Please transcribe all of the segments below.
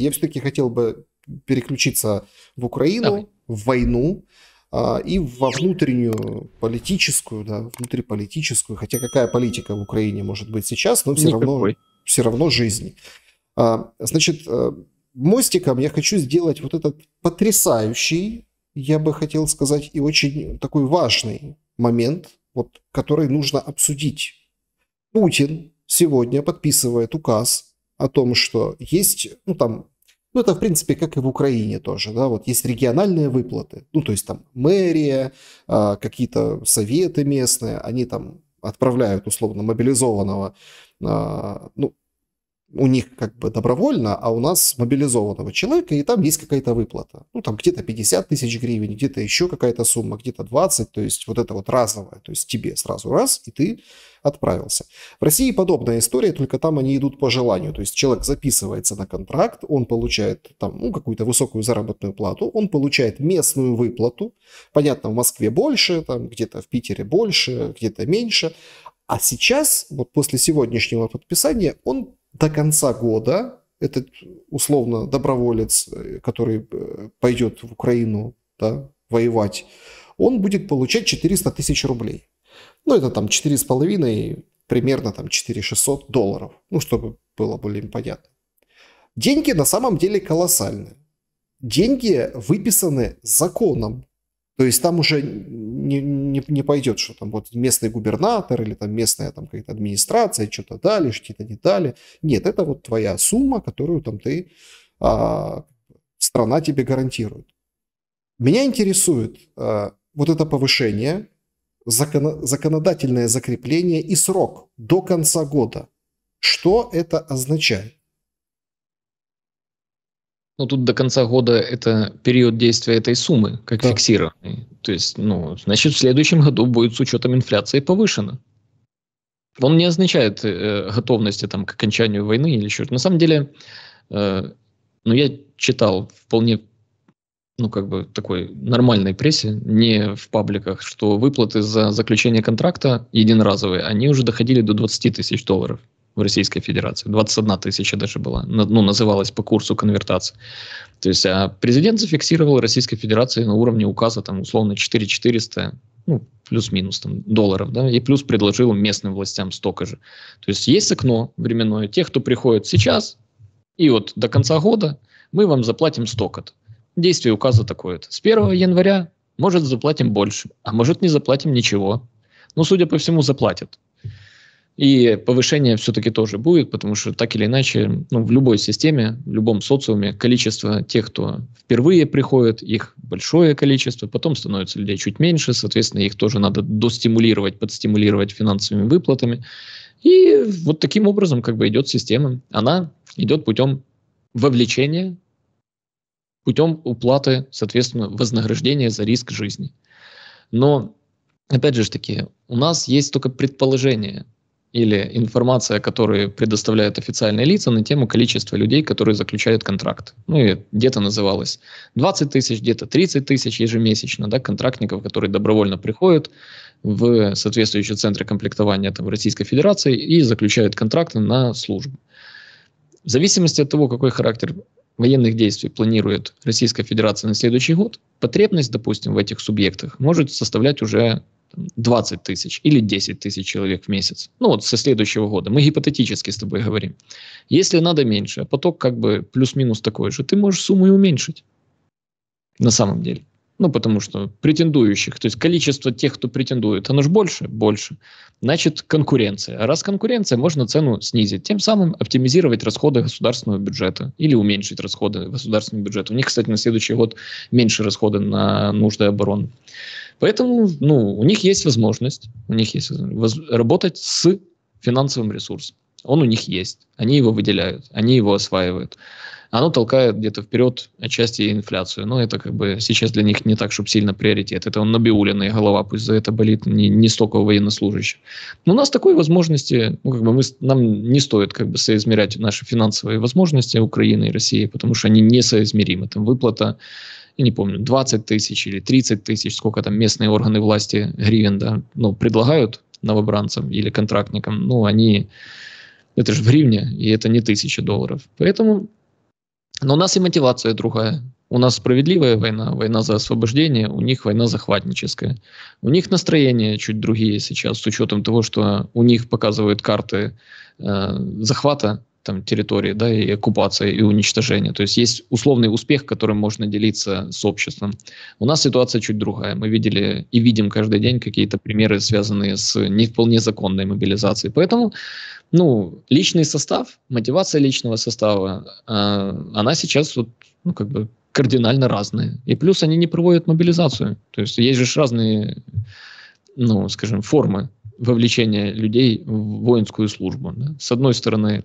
Я все-таки хотел бы переключиться в Украину, Давай. в войну а, и во внутреннюю политическую, да, внутриполитическую. Хотя какая политика в Украине может быть сейчас, но все равно все равно жизнь. А, значит, э, мостиком я хочу сделать вот этот потрясающий, я бы хотел сказать, и очень такой важный момент, вот, который нужно обсудить. Путин сегодня подписывает указ о том, что есть, ну там, ну это в принципе как и в Украине тоже, да, вот есть региональные выплаты, ну то есть там мэрия, а, какие-то советы местные, они там отправляют условно мобилизованного, а, ну у них как бы добровольно, а у нас мобилизованного человека, и там есть какая-то выплата. Ну, там где-то 50 тысяч гривен, где-то еще какая-то сумма, где-то 20, то есть вот это вот разовое, то есть тебе сразу раз, и ты отправился. В России подобная история, только там они идут по желанию, то есть человек записывается на контракт, он получает там ну, какую-то высокую заработную плату, он получает местную выплату, понятно, в Москве больше, там где-то в Питере больше, где-то меньше, а сейчас, вот после сегодняшнего подписания, он до конца года этот, условно, доброволец, э, который э, пойдет в Украину да, воевать, он будет получать 400 тысяч рублей. Ну, это там 4,5, примерно там 4600 долларов. Ну, чтобы было более понятно. Деньги на самом деле колоссальные. Деньги выписаны законом то есть там уже не, не, не пойдет, что там вот местный губернатор или там местная там какая-то администрация что-то дали, что-то не дали. Нет, это вот твоя сумма, которую там ты, а, страна тебе гарантирует. Меня интересует а, вот это повышение, закон, законодательное закрепление и срок до конца года. Что это означает? Ну, тут до конца года это период действия этой суммы, как да. фиксированный. То есть, ну, значит, в следующем году будет с учетом инфляции повышено. Он не означает э, готовности там, к окончанию войны или еще. На самом деле, э, ну, я читал вполне, ну, как бы такой нормальной прессе, не в пабликах, что выплаты за заключение контракта единоразовые, они уже доходили до 20 тысяч долларов в Российской Федерации. 21 тысяча даже была, ну, называлась по курсу конвертации. То есть а президент зафиксировал Российской Федерации на уровне указа, там, условно, 4400, ну, плюс-минус там долларов, да, и плюс предложил местным властям столько же. То есть есть окно временное, те, кто приходит сейчас, и вот до конца года мы вам заплатим столько-то. Действие указа такое-то. С 1 января, может, заплатим больше, а может, не заплатим ничего. Но, судя по всему, заплатят. И повышение все-таки тоже будет, потому что так или иначе, ну, в любой системе, в любом социуме количество тех, кто впервые приходит, их большое количество, потом становится людей чуть меньше, соответственно, их тоже надо достимулировать, подстимулировать финансовыми выплатами. И вот таким образом как бы идет система. Она идет путем вовлечения, путем уплаты, соответственно, вознаграждения за риск жизни. Но, опять же таки, у нас есть только предположение – или информация, которую предоставляют официальные лица на тему количества людей, которые заключают контракт. Ну и где-то называлось 20 тысяч, где-то 30 тысяч ежемесячно да, контрактников, которые добровольно приходят в соответствующие центры комплектования там, Российской Федерации и заключают контракты на службу. В зависимости от того, какой характер военных действий планирует Российская Федерация на следующий год, потребность, допустим, в этих субъектах может составлять уже 20 тысяч или 10 тысяч человек в месяц. Ну вот со следующего года. Мы гипотетически с тобой говорим. Если надо меньше, а поток как бы плюс-минус такой же, ты можешь сумму и уменьшить. На самом деле. Ну, потому что претендующих, то есть количество тех, кто претендует, оно же больше, больше. Значит, конкуренция. А раз конкуренция, можно цену снизить, тем самым оптимизировать расходы государственного бюджета или уменьшить расходы государственного бюджета. У них, кстати, на следующий год меньше расходы на нужды обороны. Поэтому, ну, у них есть возможность, у них есть воз... работать с финансовым ресурсом. Он у них есть, они его выделяют, они его осваивают оно толкает где-то вперед отчасти инфляцию. Но это как бы сейчас для них не так, чтобы сильно приоритет. Это он Набиулина и голова, пусть за это болит не, не столько военнослужащих. Но у нас такой возможности, ну, как бы мы, нам не стоит как бы соизмерять наши финансовые возможности Украины и России, потому что они несоизмеримы. Там выплата я не помню, 20 тысяч или 30 тысяч, сколько там местные органы власти гривен, да, ну, предлагают новобранцам или контрактникам, ну, они, это же в гривне, и это не тысяча долларов. Поэтому но у нас и мотивация другая. У нас справедливая война, война за освобождение, у них война захватническая. У них настроения чуть другие сейчас, с учетом того, что у них показывают карты э, захвата там, территории, да, и оккупация, и уничтожение. То есть есть условный успех, которым можно делиться с обществом. У нас ситуация чуть другая. Мы видели и видим каждый день какие-то примеры, связанные с не вполне законной мобилизацией. Поэтому ну, личный состав, мотивация личного состава, э, она сейчас вот, ну, как бы кардинально разная. И плюс они не проводят мобилизацию. То есть есть же разные, ну, скажем, формы вовлечения людей в воинскую службу. Да? С одной стороны,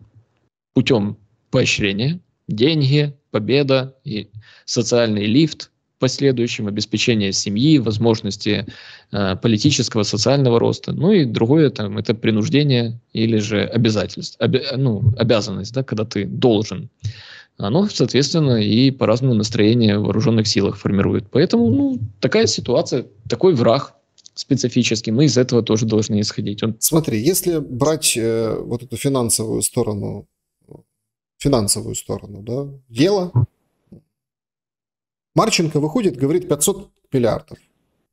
путем поощрения, деньги, победа и социальный лифт, последующем обеспечение семьи, возможности э, политического, социального роста. Ну и другое там это принуждение или же обязательство, обе, ну, обязанность, да, когда ты должен. Оно, соответственно, и по-разному настроение в вооруженных силах формирует. Поэтому ну, такая ситуация, такой враг специфический, мы из этого тоже должны исходить. Он... Смотри, если брать э, вот эту финансовую сторону финансовую сторону, да, Дело Марченко выходит, говорит 500 миллиардов.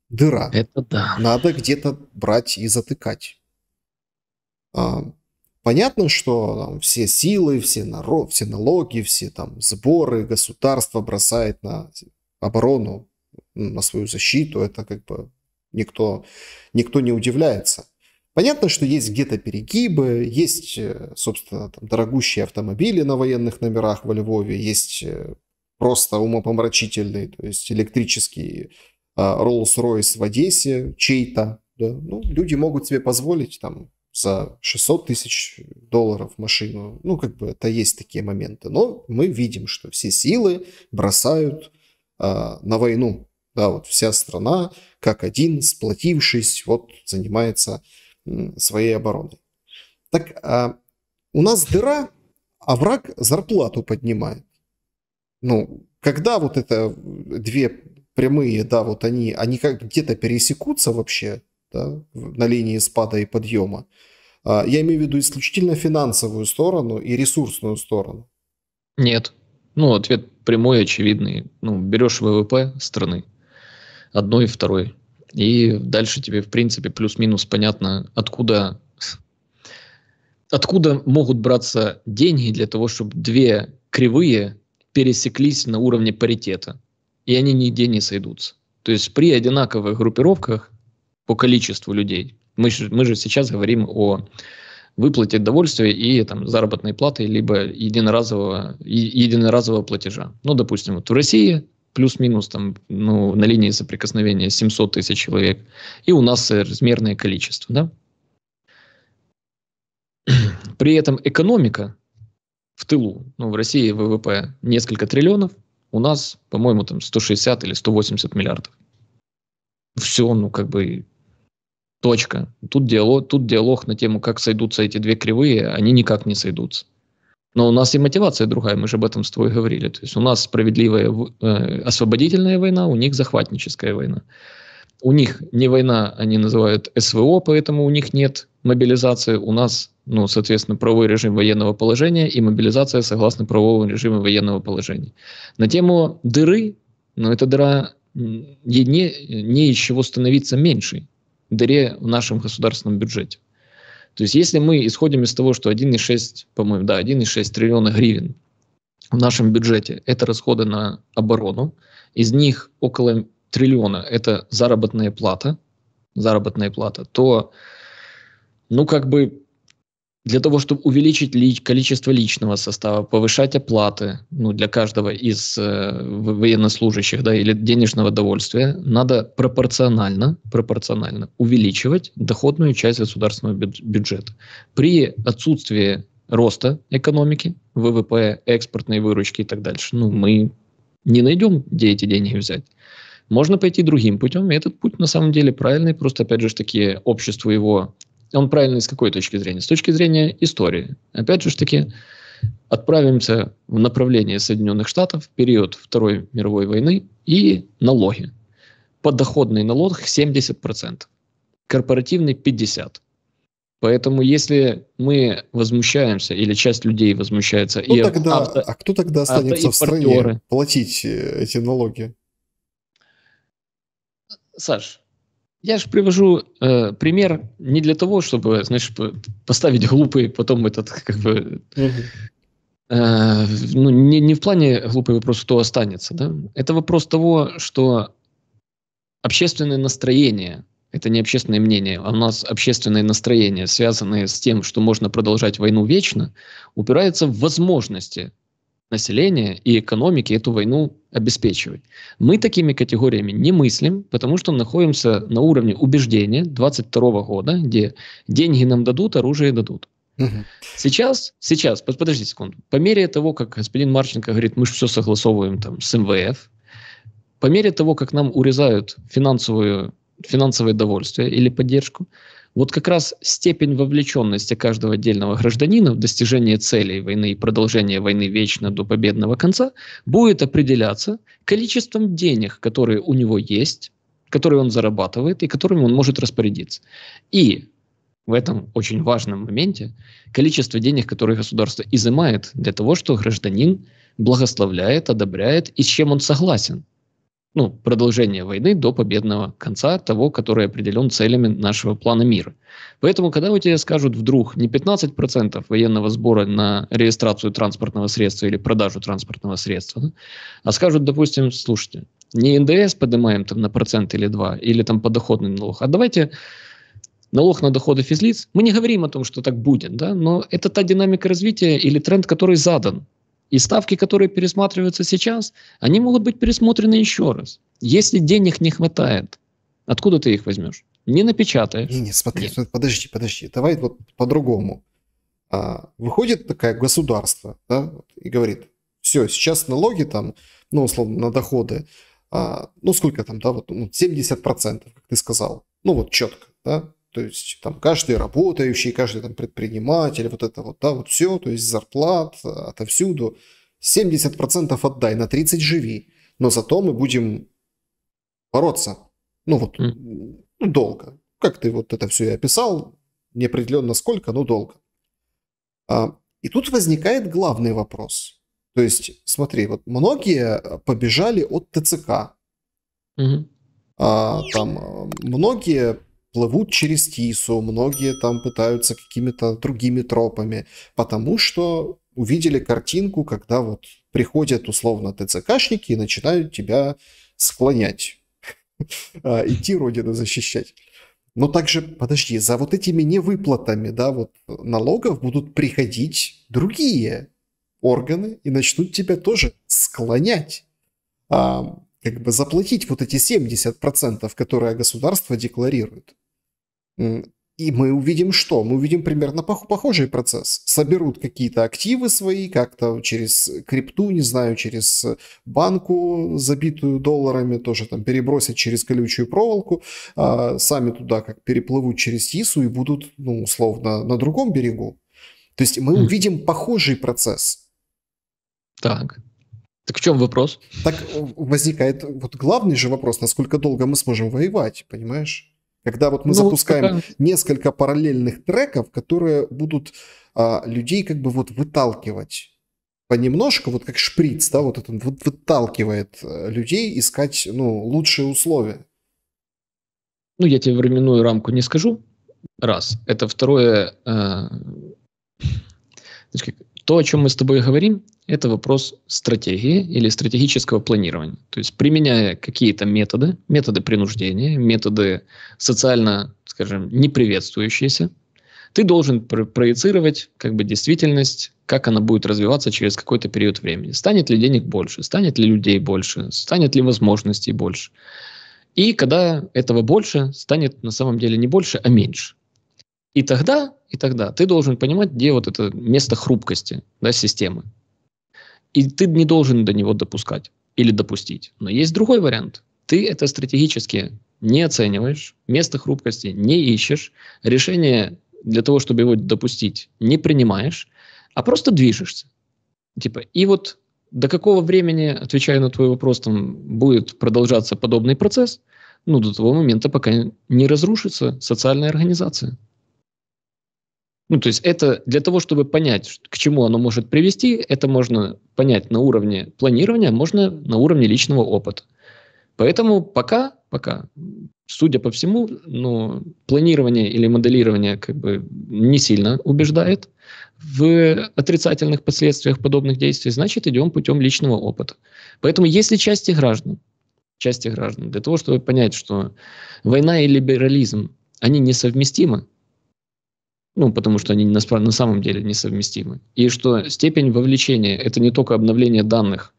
Дыра. Это да. Надо где-то брать и затыкать. А, понятно, что там, все силы, все, наро, все налоги, все там сборы государство бросает на оборону, на свою защиту. Это как бы никто, никто не удивляется. Понятно, что есть где-то перегибы, есть, э, собственно, там, дорогущие автомобили на военных номерах во Львове, есть э, просто умопомрачительный, то есть электрический а, Rolls-Royce в Одессе чей-то. Да? Ну, люди могут себе позволить там за 600 тысяч долларов машину. Ну, как бы это есть такие моменты. Но мы видим, что все силы бросают э, на войну. Да, вот вся страна, как один, сплотившись, вот занимается своей обороной. Так а, у нас дыра, а враг зарплату поднимает. Ну, когда вот это э, две прямые, да, вот они, они как где-то пересекутся вообще, да, на линии спада и подъема. А, я имею в виду исключительно финансовую сторону и ресурсную сторону. Нет. Ну, ответ прямой, очевидный. Ну, берешь ВВП страны, одной и второй. И дальше тебе, в принципе, плюс-минус понятно, откуда, откуда могут браться деньги для того, чтобы две кривые пересеклись на уровне паритета. И они нигде не сойдутся. То есть при одинаковых группировках по количеству людей, мы мы же сейчас говорим о выплате довольствия и там, заработной платы, либо единоразового, единоразового платежа. Ну, допустим, вот в России плюс-минус там, ну, на линии соприкосновения 700 тысяч человек, и у нас размерное количество, да? При этом экономика в тылу, ну, в России ВВП несколько триллионов, у нас, по-моему, там 160 или 180 миллиардов. Все, ну, как бы, точка. Тут диалог, тут диалог на тему, как сойдутся эти две кривые, они никак не сойдутся. Но у нас и мотивация другая, мы же об этом с тобой говорили. То есть у нас справедливая э, освободительная война, у них захватническая война. У них не война, они называют СВО, поэтому у них нет мобилизации. У нас, ну, соответственно, правовой режим военного положения и мобилизация согласно правовому режиму военного положения. На тему дыры, но ну, эта дыра не, не из чего становиться меньшей. Дыре в нашем государственном бюджете. То есть если мы исходим из того, что 1,6, по-моему, да, 1,6 триллиона гривен в нашем бюджете – это расходы на оборону, из них около триллиона – это заработная плата, заработная плата, то, ну, как бы для того, чтобы увеличить ли, количество личного состава, повышать оплаты ну, для каждого из э, военнослужащих да, или денежного довольствия, надо пропорционально, пропорционально увеличивать доходную часть государственного бюджета. При отсутствии роста экономики, ВВП, экспортной выручки и так дальше, ну, мы не найдем, где эти деньги взять. Можно пойти другим путем, и этот путь на самом деле правильный, просто, опять же, такие обществу его он правильный с какой точки зрения? С точки зрения истории. Опять же таки, отправимся в направление Соединенных Штатов в период Второй мировой войны и налоги. Подоходный налог 70%, корпоративный 50%. Поэтому если мы возмущаемся, или часть людей возмущается... Кто и тогда, авто, а кто тогда останется в стране платить э, эти налоги? Саш, я же привожу э, пример не для того, чтобы, знаешь, поставить глупый потом этот, как бы, э, ну, не, не в плане глупый вопрос, кто останется, да? Это вопрос того, что общественное настроение, это не общественное мнение, а у нас общественное настроение, связанное с тем, что можно продолжать войну вечно, упирается в возможности населения и экономики эту войну обеспечивать. Мы такими категориями не мыслим, потому что находимся на уровне убеждения 22 года, где деньги нам дадут, оружие дадут. Сейчас, сейчас, подождите секунду. По мере того, как господин Марченко говорит, мы же все согласовываем там с МВФ, по мере того, как нам урезают финансовую, финансовое довольствие или поддержку, вот как раз степень вовлеченности каждого отдельного гражданина в достижение целей войны и продолжение войны вечно до победного конца будет определяться количеством денег, которые у него есть, которые он зарабатывает и которыми он может распорядиться. И в этом очень важном моменте количество денег, которые государство изымает для того, что гражданин благословляет, одобряет и с чем он согласен – ну, продолжение войны до победного конца, того, который определен целями нашего плана мира. Поэтому, когда у тебя скажут вдруг не 15% военного сбора на регистрацию транспортного средства или продажу транспортного средства, да, а скажут, допустим, слушайте, не НДС поднимаем там на процент или два, или там подоходный налог, а давайте налог на доходы физлиц. Мы не говорим о том, что так будет, да, но это та динамика развития или тренд, который задан и ставки, которые пересматриваются сейчас, они могут быть пересмотрены еще раз. Если денег не хватает, откуда ты их возьмешь? Не напечатаешь. Не, не, смотри, Нет. смотри, подожди, подожди. Давай вот по-другому. А, выходит такое государство, да, и говорит, все, сейчас налоги там, ну, условно, на доходы, а, ну, сколько там, да, вот ну, 70%, как ты сказал. Ну, вот четко, да. То есть там каждый работающий, каждый там предприниматель, вот это вот, да, вот все, то есть зарплат э, отовсюду. 70% отдай, на 30 живи. Но зато мы будем бороться. Ну вот, ну, долго. Как ты вот это все и описал, неопределенно сколько, но долго. А, и тут возникает главный вопрос. То есть, смотри, вот многие э, побежали от ТЦК. А, там э, многие плывут через Тису, многие там пытаются какими-то другими тропами, потому что увидели картинку, когда вот приходят условно ТЦКшники и начинают тебя склонять, а, идти родину защищать. Но также, подожди, за вот этими невыплатами, да, вот налогов будут приходить другие органы и начнут тебя тоже склонять. А, как бы заплатить вот эти 70%, которые государство декларирует. И мы увидим что? Мы увидим примерно похожий процесс. Соберут какие-то активы свои, как-то через крипту, не знаю, через банку, забитую долларами, тоже там перебросят через колючую проволоку, а сами туда как переплывут через Тису и будут, ну, условно, на другом берегу. То есть мы хм. увидим похожий процесс. Так. Так в чем вопрос? Так возникает вот главный же вопрос, насколько долго мы сможем воевать, понимаешь? Когда вот мы ну, запускаем вот такая... несколько параллельных треков, которые будут а, людей как бы вот выталкивать понемножку, вот как шприц, да, вот это вот выталкивает э, людей искать, ну, лучшие условия. Ну, я тебе временную рамку не скажу, раз. Это второе, э, значит, то, о чем мы с тобой говорим, это вопрос стратегии или стратегического планирования. То есть применяя какие-то методы, методы принуждения, методы социально, скажем, неприветствующиеся, ты должен про- проецировать как бы действительность, как она будет развиваться через какой-то период времени. Станет ли денег больше, станет ли людей больше, станет ли возможностей больше. И когда этого больше, станет на самом деле не больше, а меньше. И тогда, и тогда ты должен понимать, где вот это место хрупкости да, системы. И ты не должен до него допускать или допустить. Но есть другой вариант. Ты это стратегически не оцениваешь, место хрупкости не ищешь, решение для того, чтобы его допустить, не принимаешь, а просто движешься. Типа, и вот до какого времени, отвечая на твой вопрос, там будет продолжаться подобный процесс, ну, до того момента, пока не разрушится социальная организация. Ну, то есть это для того, чтобы понять, к чему оно может привести, это можно понять на уровне планирования, можно на уровне личного опыта. Поэтому пока, пока, судя по всему, ну, планирование или моделирование как бы не сильно убеждает в отрицательных последствиях подобных действий, значит, идем путем личного опыта. Поэтому если части граждан, части граждан, для того, чтобы понять, что война и либерализм, они несовместимы, ну, потому что они на, на самом деле несовместимы. И что степень вовлечения – это не только обновление данных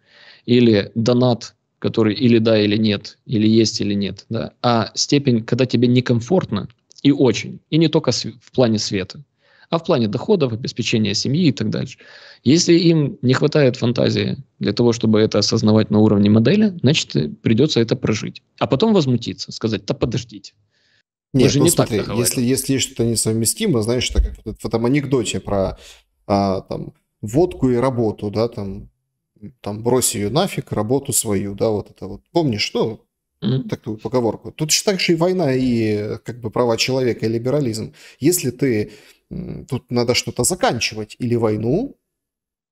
или донат, который или да, или нет, или есть, или нет, да, а степень, когда тебе некомфортно и очень, и не только в плане света, а в плане доходов, обеспечения семьи и так дальше. Если им не хватает фантазии для того, чтобы это осознавать на уровне модели, значит, э, придется это прожить. А потом возмутиться, сказать, да подождите, нет, Мы же ну, не смотри, так если, если есть что-то несовместимо, знаешь, так как в этом анекдоте про а, там, водку и работу, да, там, там брось ее нафиг, работу свою, да, вот это вот. Помнишь, ну, mm-hmm. такую поговорку. Тут же так же и война, и как бы права человека, и либерализм. Если ты... Тут надо что-то заканчивать. Или войну,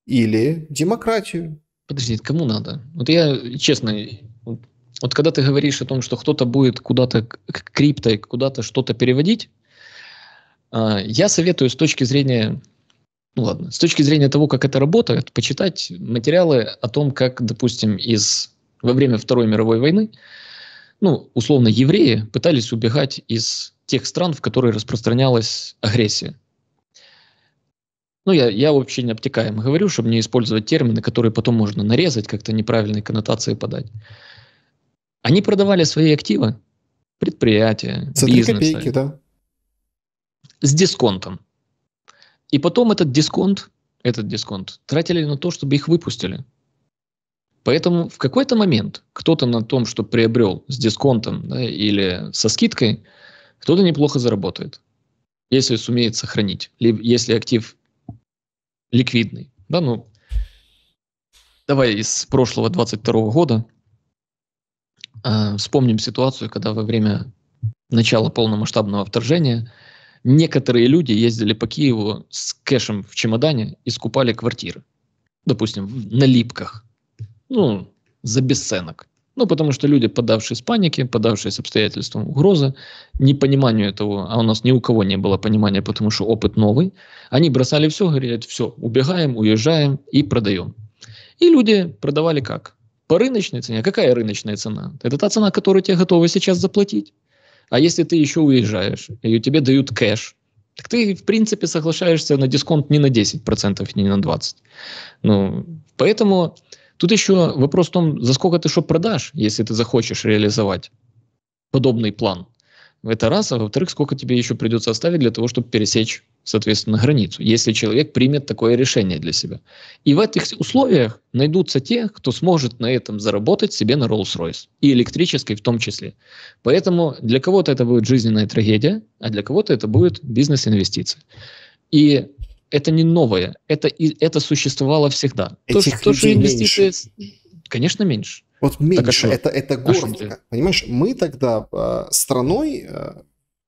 или демократию. Подожди, кому надо? Вот я, честно, вот когда ты говоришь о том, что кто-то будет куда-то к крипто, куда-то что-то переводить, а, я советую с точки зрения, ну ладно, с точки зрения того, как это работает, почитать материалы о том, как, допустим, из во время Второй мировой войны, ну, условно, евреи пытались убегать из тех стран, в которые распространялась агрессия. Ну, я, я вообще не обтекаем говорю, чтобы не использовать термины, которые потом можно нарезать, как-то неправильные коннотации подать. Они продавали свои активы, предприятия, За бизнесы. копейки, да. С дисконтом. И потом этот дисконт, этот дисконт тратили на то, чтобы их выпустили. Поэтому в какой-то момент кто-то на том, что приобрел с дисконтом да, или со скидкой, кто-то неплохо заработает, если сумеет сохранить, либо если актив ликвидный. Да, ну, давай из прошлого 22 года Э, вспомним ситуацию, когда во время начала полномасштабного вторжения некоторые люди ездили по Киеву с кэшем в чемодане и скупали квартиры. Допустим, на липках. Ну, за бесценок. Ну, потому что люди, подавшись панике, подавшись обстоятельствам угрозы, непониманию этого, а у нас ни у кого не было понимания, потому что опыт новый, они бросали все, говорят, все, убегаем, уезжаем и продаем. И люди продавали как? По рыночной цене. А какая рыночная цена? Это та цена, которую тебе готовы сейчас заплатить. А если ты еще уезжаешь, и тебе дают кэш, так ты, в принципе, соглашаешься на дисконт не на 10%, не на 20%. Ну, поэтому тут еще вопрос в том, за сколько ты что продашь, если ты захочешь реализовать подобный план. Это раз, а во-вторых, сколько тебе еще придется оставить для того, чтобы пересечь соответственно, границу, если человек примет такое решение для себя. И в этих условиях найдутся те, кто сможет на этом заработать себе на Rolls-Royce, и электрической в том числе. Поэтому для кого-то это будет жизненная трагедия, а для кого-то это будет бизнес-инвестиция. И это не новое, это, и, это существовало всегда. Этих то, что инвестиции... Меньше. Конечно, меньше. Вот меньше, так, а это, это город. А понимаешь, мы тогда э, страной... Э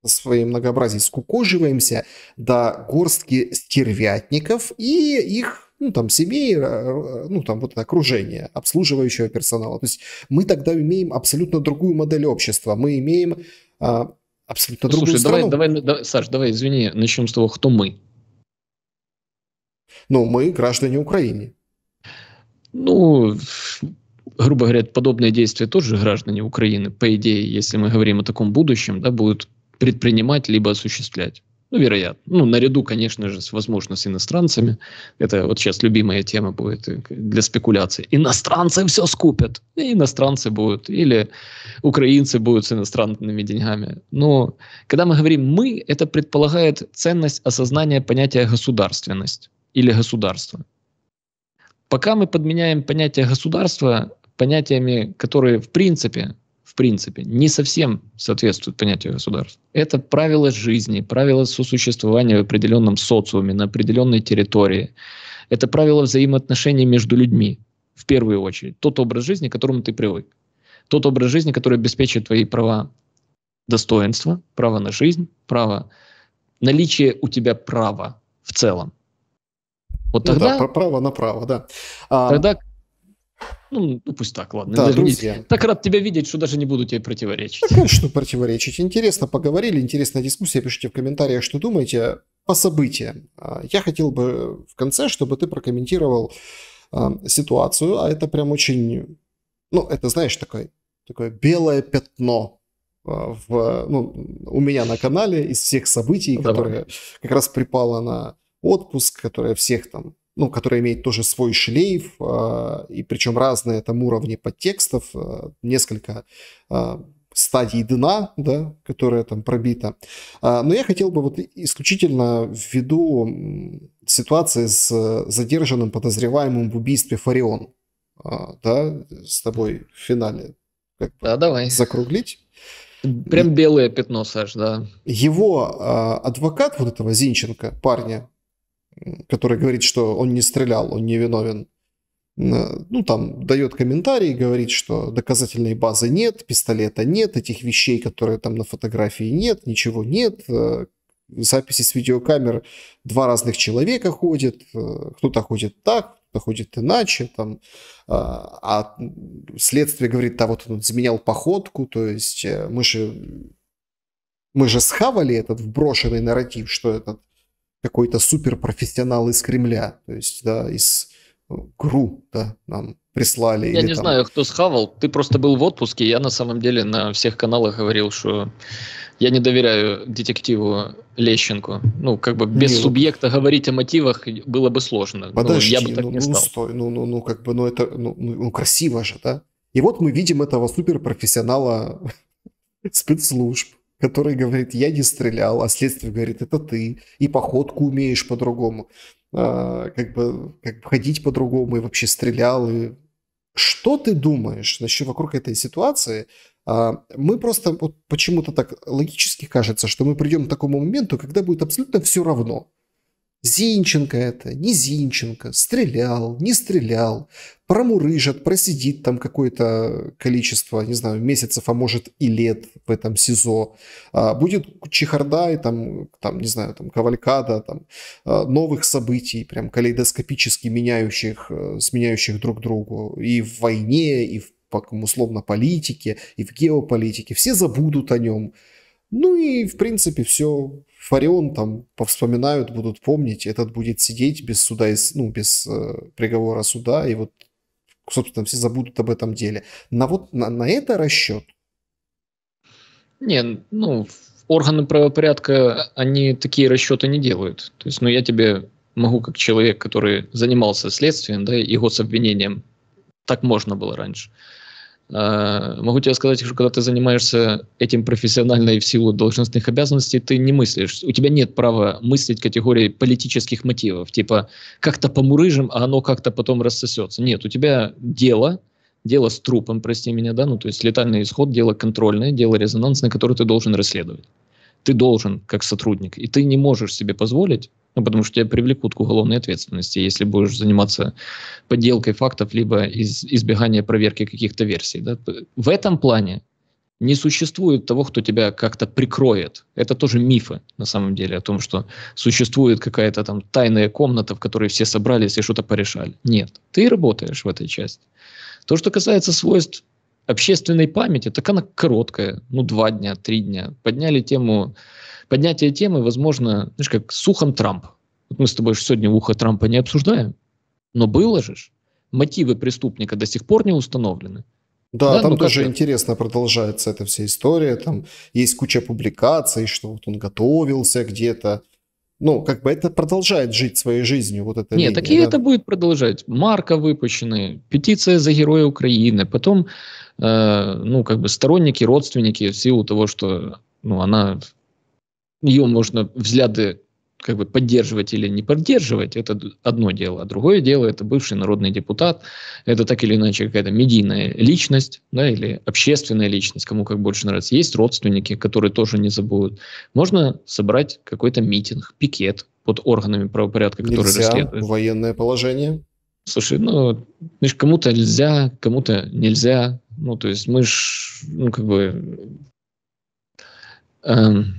своим многообразием скукоживаемся до горстки стервятников и их ну, там, семей, э, э, ну, там, вот это окружение, обслуживающего персонала. То есть мы тогда имеем абсолютно другую модель общества. Мы имеем а, абсолютно другую Слушай, страну. Давай, давай, давай, Саш, давай, извини, начнем с того, кто мы. Ну, мы граждане Украины. Ну, грубо говоря, подобные действия тоже граждане Украины, по идее, если мы говорим о таком будущем, да, будут предпринимать либо осуществлять. Ну, вероятно. Ну, наряду, конечно же, с, возможно, с иностранцами. Это вот сейчас любимая тема будет э, для спекуляций. Иностранцы все скупят. И иностранцы будут. Или украинцы будут с иностранными деньгами. Но когда мы говорим «мы», это предполагает ценность осознания понятия «государственность» или «государство». Пока мы подменяем понятие государства понятиями, которые в принципе принципе, не совсем соответствует понятию государства. Это правила жизни, правила сосуществования в определенном социуме, на определенной территории. Это правила взаимоотношений между людьми, в первую очередь. Тот образ жизни, к которому ты привык. Тот образ жизни, который обеспечивает твои права достоинства, право на жизнь, право наличие у тебя права в целом. Вот тогда, ну да, право на право, да. А, тогда ну, ну пусть так, ладно. Да, даже друзья. Не, так рад тебя видеть, что даже не буду тебе противоречить. Да, конечно, противоречить. Интересно поговорили, интересная дискуссия. Пишите в комментариях, что думаете по событиям. А, я хотел бы в конце, чтобы ты прокомментировал э, ситуацию, а это прям очень, ну, это, знаешь, такое, такое белое пятно а, в, ну, у меня на канале из всех событий, которые как раз припало на отпуск, которое всех там ну, которая имеет тоже свой шлейф, э, и причем разные там уровни подтекстов, э, несколько э, стадий дна, да, которая там пробита. Но я хотел бы вот исключительно ввиду ситуации с задержанным подозреваемым в убийстве Фарион, да, с тобой в финале как да, давай. закруглить. Прям белое пятно, Саш, да. Его адвокат вот этого Зинченко, парня, который говорит, что он не стрелял, он не виновен, ну, там, дает комментарии, говорит, что доказательной базы нет, пистолета нет, этих вещей, которые там на фотографии нет, ничего нет, э, записи с видеокамер два разных человека ходят, э, кто-то ходит так, кто-то ходит иначе, там, э, а следствие говорит, да, вот он изменял походку, то есть мы же, мы же схавали этот вброшенный нарратив, что этот какой-то суперпрофессионал из Кремля, то есть, да, из э, ГРУ, да, нам прислали. Я не там... знаю, кто схавал. Ты просто был в отпуске. Я на самом деле на всех каналах говорил, что я не доверяю детективу Лещенко. Ну, как бы без Нет. Ну субъекта говорить о мотивах было бы сложно. Подожди, я бы так ну, не ну, стал. Ну, стой, ну, ну, ну, как бы, ну, это, ну, ну, ну, красиво же, да? И вот мы видим этого суперпрофессионала спецслужб который говорит, я не стрелял, а следствие говорит, это ты, и походку умеешь по-другому, а, как, бы, как бы ходить по-другому, и вообще стрелял. И... Что ты думаешь насчет вокруг этой ситуации? А, мы просто вот почему-то так логически кажется, что мы придем к такому моменту, когда будет абсолютно все равно. Зинченко это, не Зинченко, стрелял, не стрелял, промурыжат, просидит там какое-то количество, не знаю, месяцев, а может и лет в этом СИЗО. А, будет чехарда и там, там не знаю, там кавалькада, там а, новых событий, прям калейдоскопически меняющих, э, сменяющих друг другу и в войне, и в условно политике, и в геополитике. Все забудут о нем, ну и, в принципе, все. Фарион там повспоминают, будут помнить. Этот будет сидеть без суда, ну, без э, приговора суда. И вот, собственно, все забудут об этом деле. На вот на, на это расчет? Не, ну, органы правопорядка, они такие расчеты не делают. То есть, ну, я тебе могу, как человек, который занимался следствием, да, и обвинением так можно было раньше. А, могу тебе сказать, что когда ты занимаешься этим профессионально и в силу должностных обязанностей, ты не мыслишь. У тебя нет права мыслить категории политических мотивов, типа как-то помурыжим, а оно как-то потом рассосется. Нет, у тебя дело, дело с трупом, прости меня, да, ну то есть летальный исход, дело контрольное, дело резонансное, которое ты должен расследовать ты должен как сотрудник, и ты не можешь себе позволить, ну, потому что тебя привлекут к уголовной ответственности, если будешь заниматься подделкой фактов, либо из, избегание проверки каких-то версий. Да? В этом плане не существует того, кто тебя как-то прикроет. Это тоже мифы, на самом деле, о том, что существует какая-то там тайная комната, в которой все собрались и что-то порешали. Нет, ты работаешь в этой части. То, что касается свойств общественной памяти, так она короткая, ну, два дня, три дня. Подняли тему, поднятие темы, возможно, знаешь, как сухом Трамп. Вот мы с тобой сегодня ухо Трампа не обсуждаем, но было же. Мотивы преступника до сих пор не установлены. Да, да, там ну, тоже как... интересно продолжается эта вся история. Там есть куча публикаций, что вот он готовился где-то, ну, как бы это продолжает жить своей жизнью, вот это. Нет, линия, так да? это будет продолжать. Марка выпущены, петиция за героя Украины, потом, э, ну, как бы сторонники, родственники в силу того, что, ну, она, ее можно взгляды как бы поддерживать или не поддерживать, это одно дело. А другое дело – это бывший народный депутат, это так или иначе какая-то медийная личность, да, или общественная личность, кому как больше нравится. Есть родственники, которые тоже не забудут. Можно собрать какой-то митинг, пикет под органами правопорядка, Нельзя, которые расследуют. военное положение. Слушай, ну, знаешь, кому-то нельзя, кому-то нельзя. Ну, то есть мы ж, ну, как бы... Эм,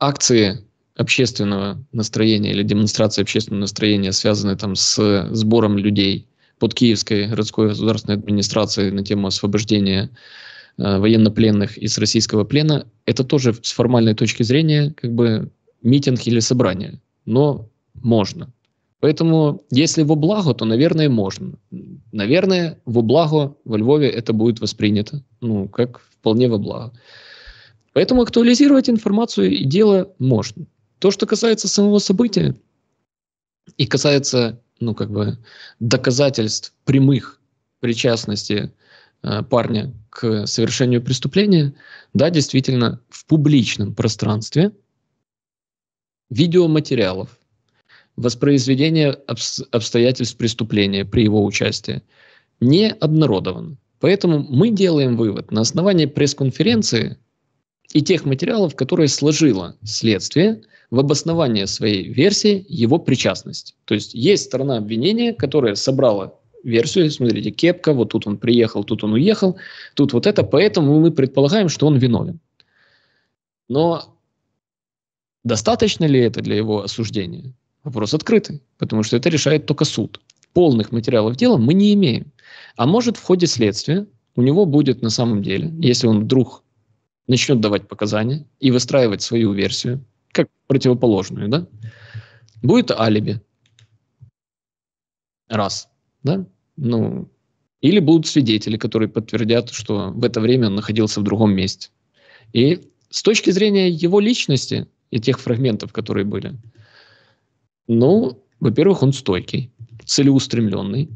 акции общественного настроения или демонстрации общественного настроения, связанные там с сбором людей под Киевской городской государственной администрацией на тему освобождения э, военнопленных из российского плена, это тоже с формальной точки зрения как бы митинг или собрание, но можно. Поэтому, если во благо, то, наверное, можно. Наверное, во благо во Львове это будет воспринято, ну, как вполне во благо. Поэтому актуализировать информацию и дело можно. То, что касается самого события и касается, ну, как бы, доказательств прямых причастности э, парня к совершению преступления, да, действительно, в публичном пространстве видеоматериалов, воспроизведение обстоятельств преступления при его участии не обнародовано. Поэтому мы делаем вывод на основании пресс-конференции и тех материалов, которые сложило следствие – в обоснование своей версии его причастность. То есть есть сторона обвинения, которая собрала версию, смотрите, кепка, вот тут он приехал, тут он уехал, тут вот это, поэтому мы предполагаем, что он виновен. Но достаточно ли это для его осуждения? Вопрос открытый, потому что это решает только суд. Полных материалов дела мы не имеем. А может в ходе следствия у него будет на самом деле, если он вдруг начнет давать показания и выстраивать свою версию, как противоположную, да? Будет алиби. Раз, да? Ну, или будут свидетели, которые подтвердят, что в это время он находился в другом месте. И с точки зрения его личности и тех фрагментов, которые были, ну, во-первых, он стойкий, целеустремленный,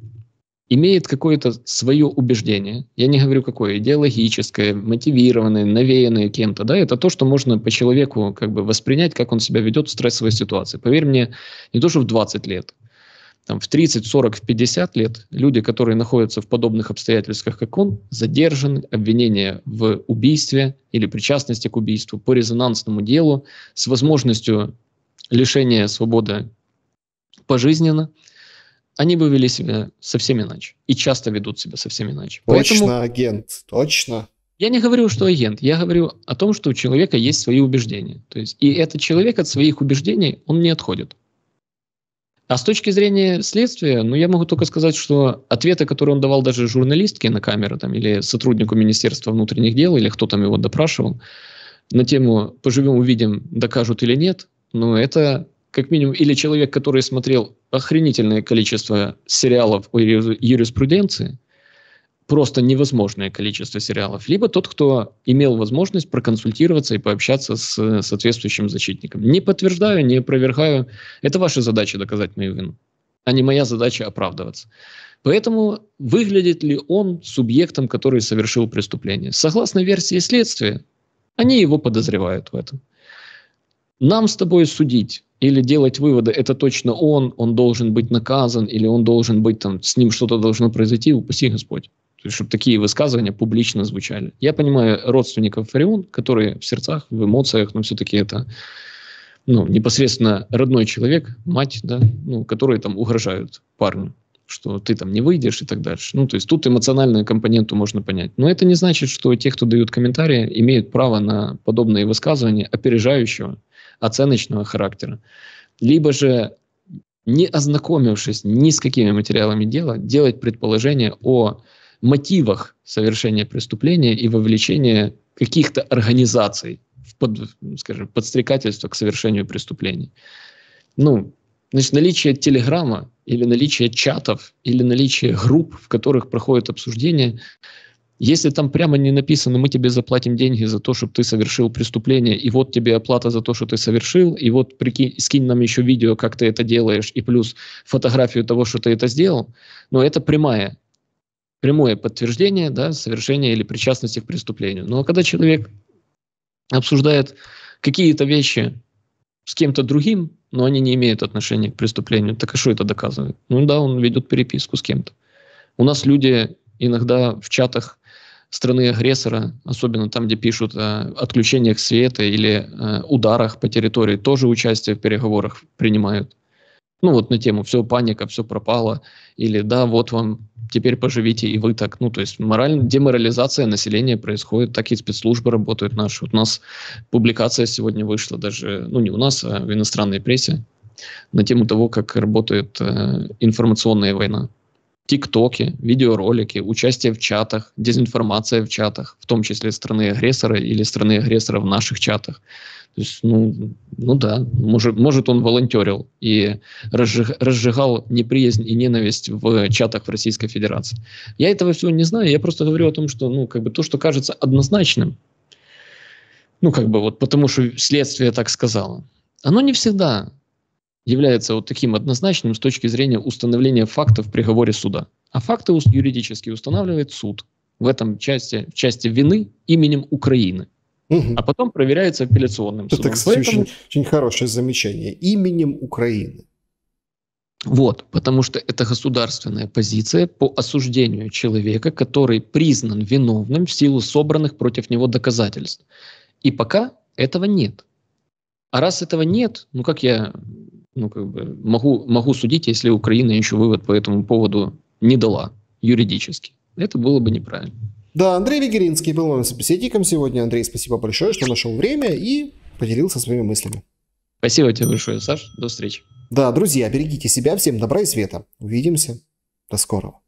имеет какое-то свое убеждение, я не говорю какое, идеологическое, мотивированное, навеянное кем-то, да, это то, что можно по человеку как бы воспринять, как он себя ведет в стрессовой ситуации. Поверь мне, не то, что в 20 лет, там, в 30, 40, в 50 лет люди, которые находятся в подобных обстоятельствах, как он, задержаны, обвинения в убийстве или причастности к убийству по резонансному делу с возможностью лишения свободы пожизненно – они бы вели себя совсем иначе. И часто ведут себя совсем иначе. Точно Поэтому... агент, точно. Я не говорю, что агент, я говорю о том, что у человека есть свои убеждения. То есть, и этот человек от своих убеждений, он не отходит. А с точки зрения следствия, ну, я могу только сказать, что ответы, которые он давал даже журналистке на камеру там, или сотруднику Министерства внутренних дел, или кто там его допрашивал, на тему «поживем, увидим, докажут или нет», ну, это как минимум, или человек, который смотрел охренительное количество сериалов о юриспруденции, просто невозможное количество сериалов, либо тот, кто имел возможность проконсультироваться и пообщаться с э, соответствующим защитником. Не подтверждаю, не опровергаю. Это ваша задача доказать мою вину, а не моя задача оправдываться. Поэтому выглядит ли он субъектом, который совершил преступление? Согласно версии следствия, они его подозревают в этом. Нам с тобой судить или делать выводы, это точно он, он должен быть наказан, или он должен быть там, с ним что-то должно произойти, упаси Господь. То есть, чтобы такие высказывания публично звучали. Я понимаю родственников Фарион, которые в сердцах, в эмоциях, но все-таки это ну, непосредственно родной человек, мать, да, ну, которые там угрожают парню что ты там не выйдешь и так дальше. Ну, то есть тут эмоциональную компоненту можно понять. Но это не значит, что те, кто дают комментарии, имеют право на подобные высказывания опережающего оценочного характера, либо же не ознакомившись ни с какими материалами дела, делать предположения о мотивах совершения преступления и вовлечения каких-то организаций в, под, скажем, подстрекательство к совершению преступлений. Ну, значит, наличие телеграмма или наличие чатов или наличие групп, в которых проходит обсуждение если там прямо не написано, мы тебе заплатим деньги за то, чтобы ты совершил преступление, и вот тебе оплата за то, что ты совершил, и вот прикинь, скинь нам еще видео, как ты это делаешь, и плюс фотографию того, что ты это сделал, но это прямая, прямое подтверждение да, совершения или причастности к преступлению. Но когда человек обсуждает какие-то вещи с кем-то другим, но они не имеют отношения к преступлению, так и что это доказывает? Ну да, он ведет переписку с кем-то. У нас люди иногда в чатах страны-агрессора, особенно там, где пишут о отключениях света или э, ударах по территории, тоже участие в переговорах принимают. Ну вот на тему «все паника, все пропало» или «да, вот вам, теперь поживите и вы так». Ну то есть мораль, деморализация населения происходит, такие спецслужбы работают наши. Вот у нас публикация сегодня вышла даже, ну не у нас, а в иностранной прессе, на тему того, как работает э, информационная война тиктоки, видеоролики, участие в чатах, дезинформация в чатах, в том числе страны агрессора или страны агрессора в наших чатах. То есть, ну, ну да, может, может он волонтерил и разжиг, разжигал неприязнь и ненависть в чатах в Российской Федерации. Я этого всего не знаю, я просто говорю о том, что, ну, как бы то, что кажется однозначным, ну, как бы вот потому что следствие так сказало. Оно не всегда является вот таким однозначным с точки зрения установления фактов в приговоре суда. А факты юридически устанавливает суд в этом части, в части вины именем Украины. Угу. А потом проверяется апелляционным Это, судом. Это, кстати, Поэтому... очень, очень хорошее замечание. Именем Украины. Вот, потому что это государственная позиция по осуждению человека, который признан виновным в силу собранных против него доказательств. И пока этого нет. А раз этого нет, ну как я ну, как бы, могу, могу судить, если Украина еще вывод по этому поводу не дала юридически. Это было бы неправильно. Да, Андрей Вегеринский был моим собеседником сегодня. Андрей, спасибо большое, что нашел время и поделился своими мыслями. Спасибо тебе большое, Саш. До встречи. Да, друзья, берегите себя. Всем добра и света. Увидимся. До скорого.